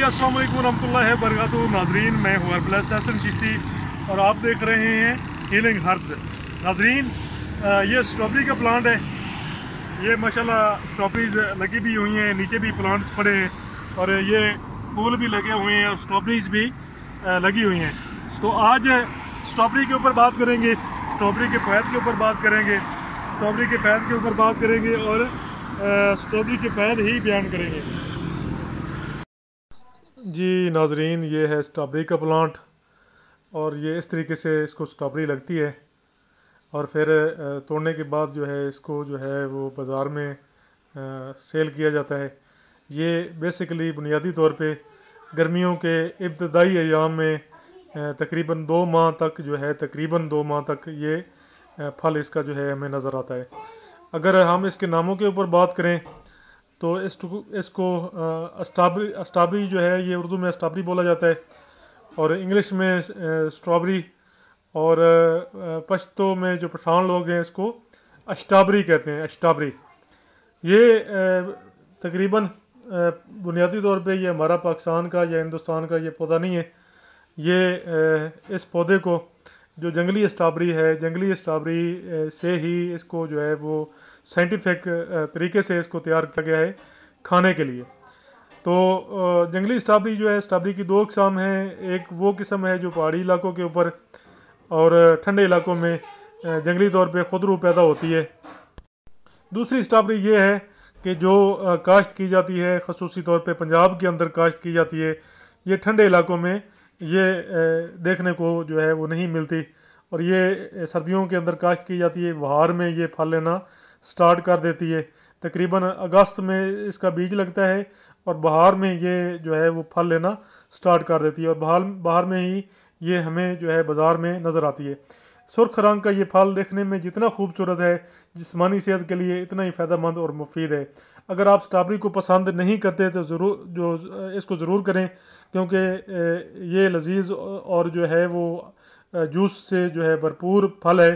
जी अस्सलाम वालेकुम रहमतुल्लाहि बरकातु नाजरीन मैं हूँ हरबला हसन चिश्ती और आप देख रहे हैं हीलिंग हर्ब नाजरीन ये स्ट्रॉबेरी का प्लांट है ये माशाल्लाह स्ट्रॉबेरीज लगी भी हुई हैं नीचे भी प्लांट्स पड़े हैं और ये फूल भी लगे हुए हैं और स्ट्रॉबेरीज भी लगी हुई हैं तो आज स्ट्रॉबेरी के ऊपर बात करेंगे स्ट्रॉबेरी के फ़ैद के ऊपर बात करेंगे स्ट्रॉबेरी के फ़ैद के ऊपर बात करेंगे और स्ट्रॉबेरी के फ़ैद ही बयान करेंगे जी नाजरीन ये है स्ट्रॉबेरी का प्लांट और ये इस तरीके से इसको स्ट्रॉबेरी लगती है और फिर तोड़ने के बाद जो है इसको जो है वो बाज़ार में सेल किया जाता है ये बेसिकली बुनियादी तौर पे गर्मियों के इब्तदाई अयाम में तकरीबन दो माह तक जो है तकरीबन दो माह तक ये फल इसका जो है हमें नज़र आता है अगर हम इसके नामों के ऊपर बात करें तो इसको इसको अस्टाबरी अस्टाबरी जो है ये उर्दू में अस्टाबरी बोला जाता है और इंग्लिश में स्ट्रॉबरी और पश्तो में जो पठान लोग हैं इसको अष्टाबरी कहते हैं अष्टाबरी ये तकरीबन बुनियादी तौर पे ये हमारा पाकिस्तान का या हिंदुस्तान का ये पौधा नहीं है ये इस पौधे को जो जंगली स्ट्रॉबेरी है जंगली स्ट्रॉबेरी से ही इसको जो है वो साइंटिफिक तरीके से इसको तैयार किया गया है खाने के लिए तो जंगली स्ट्रॉबेरी जो है स्ट्रॉबेरी की दो किस्म हैं एक वो किस्म है जो पहाड़ी इलाकों के ऊपर और ठंडे इलाकों में जंगली तौर पे खुदरू पैदा होती है दूसरी स्ट्रॉबेरी ये है कि जो काश्त की जाती है खसूसी तौर पे पंजाब के अंदर काश्त की जाती है ये ठंडे इलाकों में ये देखने को जो है वो नहीं मिलती और ये सर्दियों के अंदर काश्त की जाती है बाहर में ये फल लेना स्टार्ट कर देती है तकरीबन अगस्त में इसका बीज लगता है और बाहर में ये जो है वो फल लेना स्टार्ट कर देती है और बाहर बाहर में ही ये हमें जो है बाज़ार में नज़र आती है सुर्ख रंग का ये फल देखने में जितना खूबसूरत है जिसमानी सेहत के लिए इतना ही फ़ायदेमंद और मुफीद है अगर आप स्ट्रॉबेरी को पसंद नहीं करते तो ज़रूर जो इसको ज़रूर करें क्योंकि ये लजीज और जो है वो जूस से जो है भरपूर फल है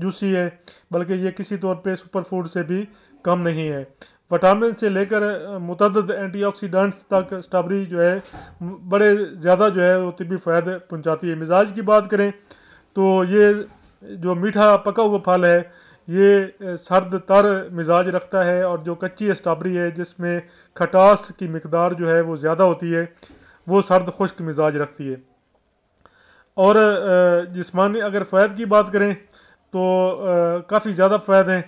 जूसी है बल्कि ये किसी तौर पे सुपर फूड से भी कम नहीं है विटामिन से लेकर मतद एंटीऑक्सीडेंट्स तक स्ट्रॉबेरी जो है बड़े ज़्यादा जो है वो तबी फ़ायदे पहुँचाती है मिजाज की बात करें तो ये जो मीठा पका हुआ फल है ये सर्द तर मिजाज रखता है और जो कच्ची स्ट्रॉबेरी है जिसमें खटास की मकदार जो है वो ज़्यादा होती है वो सर्द खुश्क मिजाज रखती है और जिसमानी अगर फ़ायद की बात करें तो काफ़ी ज़्यादा फ़ायदे हैं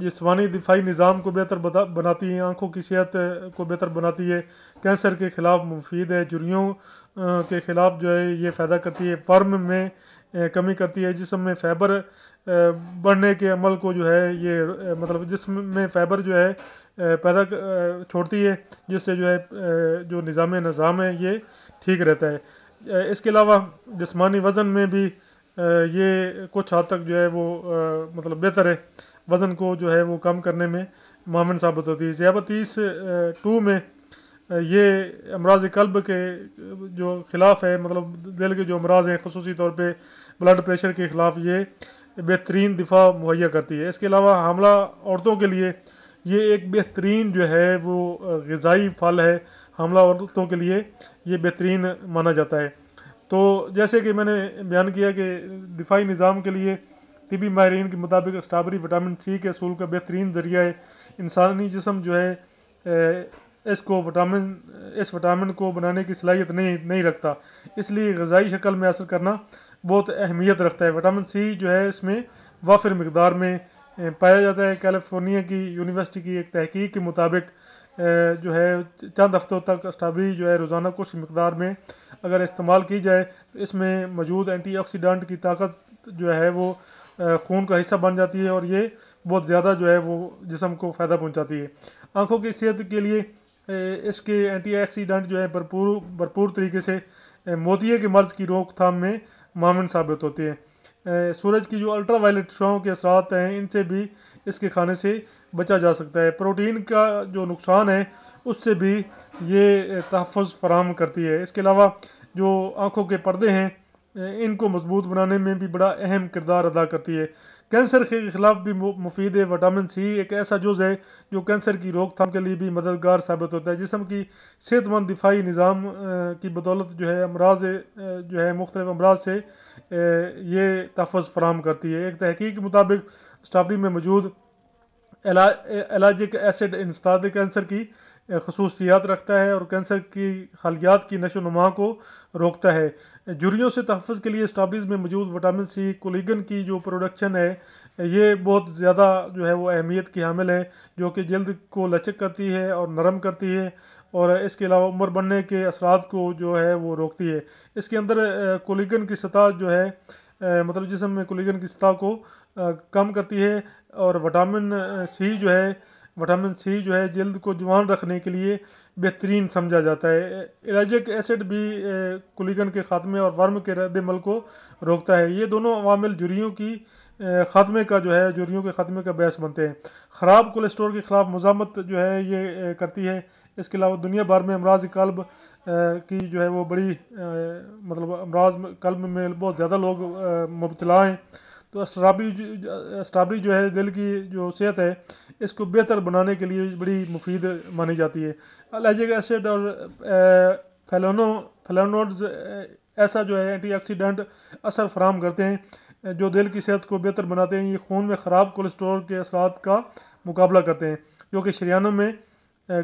जिसमानी दिफाई निज़ाम को बेहतर बनाती है आँखों की सेहत को बेहतर बनाती है कैंसर के ख़िलाफ़ मुफीद है जुड़ियों के ख़िलाफ़ जो है ये फ़ायदा करती है फर्म में कमी करती है जिसम में फ़ैबर बढ़ने के अमल को जो है ये मतलब जिसम में फ़ैबर जो है पैदा छोड़ती है जिससे जो है जो निज़ाम निज़ाम है ये ठीक रहता है इसके अलावा जिसमानी वज़न में भी ये कुछ हद तक जो है वो मतलब बेहतर है वज़न को जो है वो कम करने में मामन साबित होती है तीस टू में ये अमराज कल्ब के जो ख़िलाफ़ है मतलब दिल के जो अमराज हैं खसूसी तौर पर ब्लड प्रेशर के ख़िलाफ़ ये बेहतरीन दिफा मुहैया करती है इसके अलावा हमला औरतों के लिए ये एक बेहतरीन जो है वो गज़ाई फल है हमला औरतों के लिए ये बेहतरीन माना जाता है तो जैसे कि मैंने बयान किया कि दिफाही निज़ाम के लिए तिबी माहरीन के मुताबिक स्ट्रॉबेरी विटामिन सी के असूल का बेहतरीन ज़रिया है इंसानी जिसम जो है इसको विटामिन इस विटामिन को बनाने की सलाहियत नहीं नहीं रखता इसलिए गज़ाई शक्ल में असर करना बहुत अहमियत रखता है विटामिन सी जो है इसमें वाफिर मकदार में पाया जाता है कैलिफोर्निया की यूनिवर्सिटी की एक तहकीक के मुताबिक जो है चंद हफ्तों तक स्ट्रॉबेरी जो है रोज़ाना कुछ मकदार में अगर इस्तेमाल की जाए तो इसमें मौजूद ऑक्सीडेंट की ताकत जो है वो खून का हिस्सा बन जाती है और ये बहुत ज़्यादा जो है वो जिसम को फ़ायदा पहुंचाती है आंखों की सेहत के लिए इसके एंटीऑक्सीडेंट जो है भरपूर भरपूर तरीके से मोतिया के मर्ज़ की रोकथाम में मामन साबित होते हैं सूरज की जो अल्ट्रा वायलेट के असरात हैं इनसे भी इसके खाने से बचा जा सकता है प्रोटीन का जो नुकसान है उससे भी ये तहफ़ फराम करती है इसके अलावा जो आँखों के पर्दे हैं इनको मजबूत बनाने में भी बड़ा अहम किरदार अदा करती है कैंसर के खिलाफ भी मुफीद है विटामिन सी एक ऐसा जुज़ है जो कैंसर की रोकथाम के लिए भी मददगार साबित होता है जिसम की सेहतमंद दिफाई निज़ाम की बदौलत जो है अमराज जो है मुख्तलिफ अमराज से ये तहफ़ फराहम करती है एक तहकीक के मुताबिक स्टाफी में मौजूद एलाजिक एसिड इंसदाद कैंसर की खसूसियात रखता है और कैंसर की खालियात की नशो नुमा को रोकता है जुड़ियों से तहफ़ के लिए स्टाबरीज में मौजूद विटामिन सी कोलीगन की जो प्रोडक्शन है ये बहुत ज़्यादा जो है वो अहमियत की हामिल है जो कि जल्द को लचक करती है और नरम करती है और इसके अलावा उम्र बढ़ने के असरात को जो है वो रोकती है इसके अंदर कोलीगन की सतह जो है मतलब जिसम में कोलीगन की सतह को कम करती है और विटामिन सी जो है विटामिन सी जो है जल्द को जवान रखने के लिए बेहतरीन समझा जाता है एलर्जिक एसिड भी कुलिगन के खात्मे और वर्म के रद्दमल को रोकता है ये दोनों अवामिल जुरियों की ख़ात्मे का जो है जुरियों के ख़ात्मे का बहस बनते हैं ख़राब कोलेस्ट्रोल के ख़िलाफ़ मजामत जो है ये करती है इसके अलावा दुनिया भर में अमराज कल्ब की जो है वो बड़ी मतलब अमराज कल्ब में बहुत ज़्यादा लोग मुबतला हैं तो स्ट्रॉबेरी स्ट्रॉबेरी जो है दिल की जो सेहत है इसको बेहतर बनाने के लिए बड़ी मुफीद मानी जाती है अलहजिक एसिड और फेलोनो फेलोनोड्स ऐसा जो है एंटीऑक्सीडेंट असर फराम करते हैं जो दिल की सेहत को बेहतर बनाते हैं ये खून में ख़राब कोलेस्ट्रॉल के असरात का मुकाबला करते हैं जो कि शरियानों में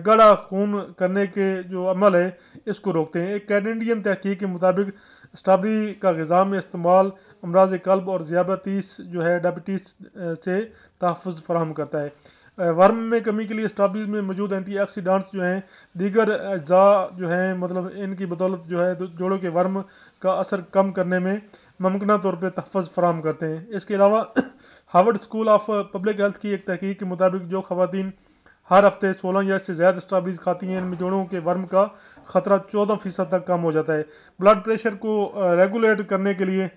गढ़ा खून करने के जो अमल है इसको रोकते हैं एक कैनेडियन तहकीक के मुताबिक स्ट्रॉबेरी का गज़ा में इस्तेमाल अमराज कल्ब और ज़्यादातीस जो है डायबिटीज़ से तहफ़ फराहम करता है वर्म में कमी के लिए स्ट्रॉबेरीज में मौजूद एंटी ऑक्सीडांट्स जो हैं दीगर अज्जा जो हैं मतलब इनकी बदौलत जो है जोड़ों के वर्म का असर कम करने में मुमकिन तौर पर तहफ़ फ्राहम करते हैं इसके अलावा Harvard School of Public Health की एक तहकीक के मुताबिक जो खवतिन हर हफ्ते सोलह या इससे ज़्यादा स्ट्रॉबेरीज खाती हैं इनमें जोड़ों के वर्म का ख़तरा चौदह फ़ीसद तक कम हो जाता है ब्लड प्रेशर को रेगुलेट करने के लिए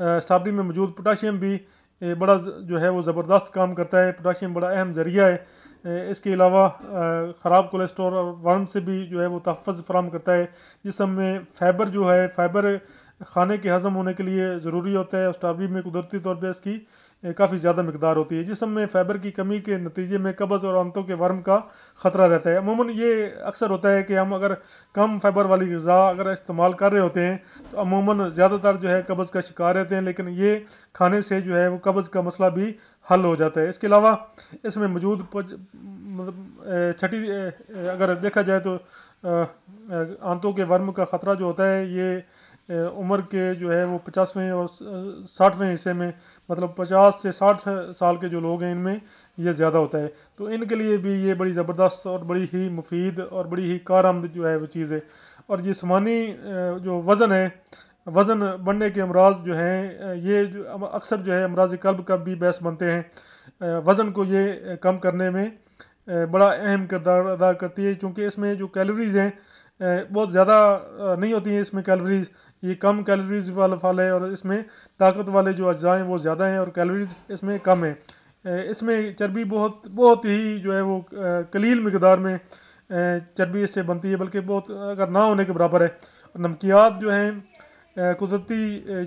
सर्दी में मौजूद पोटाशियम भी बड़ा जो है वो ज़बरदस्त काम करता है पोटाशियम बड़ा अहम ज़रिया है इसके अलावा ख़राब कोलेस्ट्रॉल और वर्म से भी जो है वो तहफ़ फ्राहम करता है जिसम में फ़ाइबर जो है फ़ाइबर खाने के हज़म होने के लिए ज़रूरी होता है और स्ट्रॉबेरी में कुदरती तौर पर इसकी काफ़ी ज़्यादा मकदार होती है जिसम में फाइबर की कमी के नतीजे में कब्ज़ और आंतों के वर्म का ख़तरा रहता है अमूमन ये अक्सर होता है कि हम अगर कम फाइबर वाली गज़ा अगर इस्तेमाल कर रहे होते हैं तो अमूमन ज़्यादातर जो है कब्ज़ का शिकार रहते हैं लेकिन ये खाने से जो है वो कब्ज़ का मसला भी हल हो जाता है इसके अलावा इसमें मौजूद मतलब छठी अगर देखा जाए तो आंतों के वर्म का ख़तरा जो होता है ये उम्र के जो है वो पचासवें और साठवें हिस्से में मतलब पचास से साठ साल के जो लोग हैं इनमें ये ज़्यादा होता है तो इनके लिए भी ये बड़ी ज़बरदस्त और बड़ी ही मुफीद और बड़ी ही कारमद जो है वो चीज़ है और ये जिसमानी जो वज़न है वज़न बढ़ने के अमराज जो हैं ये अक्सर जो है अमराज कल्ब का भी बहस बनते हैं वज़न को ये कम करने में बड़ा अहम किरदार अदा करती है क्योंकि इसमें जो कैलोरीज़ हैं बहुत ज़्यादा नहीं होती हैं इसमें कैलोरीज़ ये कम कैलोरीज वाला फल है और इसमें ताकत वाले जो अज्जा हैं वो ज़्यादा हैं और कैलोरीज इसमें कम है इसमें चर्बी बहुत बहुत ही जो है वो कलील मकदार में चर्बी इससे बनती है बल्कि बहुत अगर ना होने के बराबर है और नमकियात जो हैं कुदरती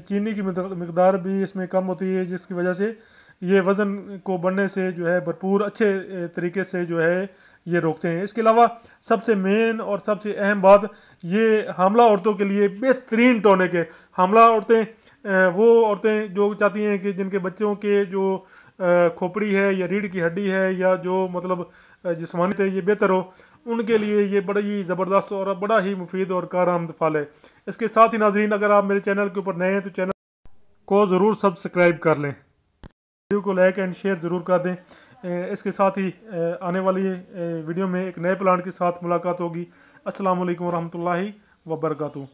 चीनी की मकदार भी इसमें कम होती है जिसकी वजह से ये वज़न को बढ़ने से जो है भरपूर अच्छे तरीके से जो है ये रोकते हैं इसके अलावा सबसे मेन और सबसे अहम बात ये हमला औरतों के लिए बेहतरीन टोने के हमला औरतें वो औरतें जो चाहती हैं कि जिनके बच्चों के जो खोपड़ी है या रीढ़ की हड्डी है या जो मतलब जिसमानी है ये बेहतर हो उनके लिए ये बड़ा ही ज़बरदस्त और बड़ा ही मुफीद और आमद फल है इसके साथ ही नाजरीन अगर आप मेरे चैनल के ऊपर नए हैं तो चैनल को ज़रूर सब्सक्राइब कर लें वीडियो को लाइक एंड शेयर ज़रूर कर दें इसके साथ ही आने वाली वीडियो में एक नए प्लांट के साथ मुलाकात होगी असलकम वरहमल वबरकू